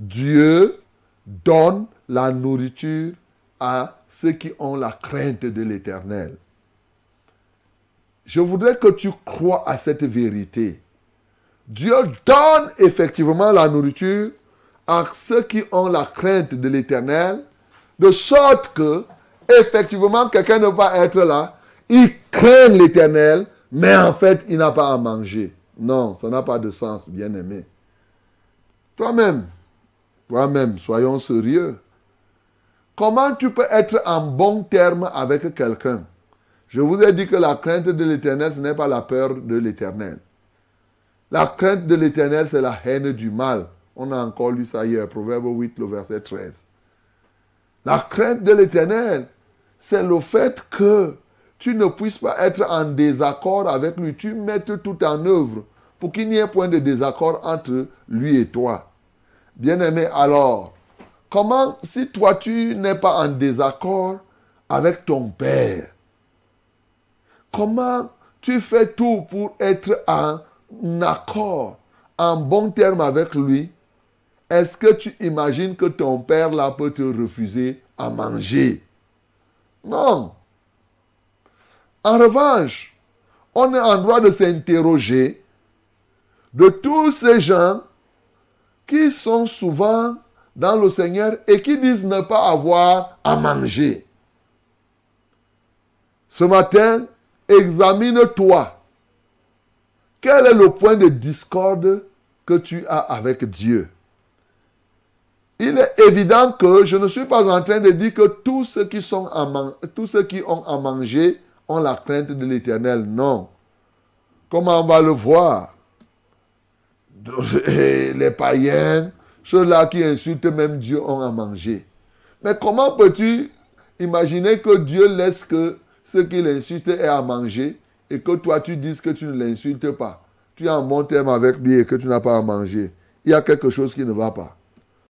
Dieu donne la nourriture à ceux qui ont la crainte de l'Éternel. Je voudrais que tu crois à cette vérité. Dieu donne effectivement la nourriture à ceux qui ont la crainte de l'Éternel, de sorte que, effectivement, quelqu'un ne va être là, il craint l'Éternel, mais en fait, il n'a pas à manger. Non, ça n'a pas de sens, bien aimé. Toi-même, toi-même, soyons sérieux. Comment tu peux être en bon terme avec quelqu'un Je vous ai dit que la crainte de l'éternel, ce n'est pas la peur de l'éternel. La crainte de l'éternel, c'est la haine du mal. On a encore lu ça hier, Proverbe 8, le verset 13. La crainte de l'éternel, c'est le fait que tu ne puisses pas être en désaccord avec lui. Tu mettes tout en œuvre pour qu'il n'y ait point de désaccord entre lui et toi. Bien-aimé, alors, comment si toi tu n'es pas en désaccord avec ton Père, comment tu fais tout pour être en accord, en bon terme avec lui Est-ce que tu imagines que ton Père là peut te refuser à manger Non. En revanche, on est en droit de s'interroger de tous ces gens qui sont souvent dans le Seigneur et qui disent ne pas avoir à manger. Ce matin, examine-toi. Quel est le point de discorde que tu as avec Dieu Il est évident que je ne suis pas en train de dire que tous ceux qui, sont tous ceux qui ont à manger ont la crainte de l'Éternel. Non. Comment on va le voir les païens, ceux-là qui insultent même Dieu ont à manger. Mais comment peux-tu imaginer que Dieu laisse que ce qui l'insultent aient à manger et que toi tu dises que tu ne l'insultes pas Tu es en bon terme avec lui et que tu n'as pas à manger. Il y a quelque chose qui ne va pas.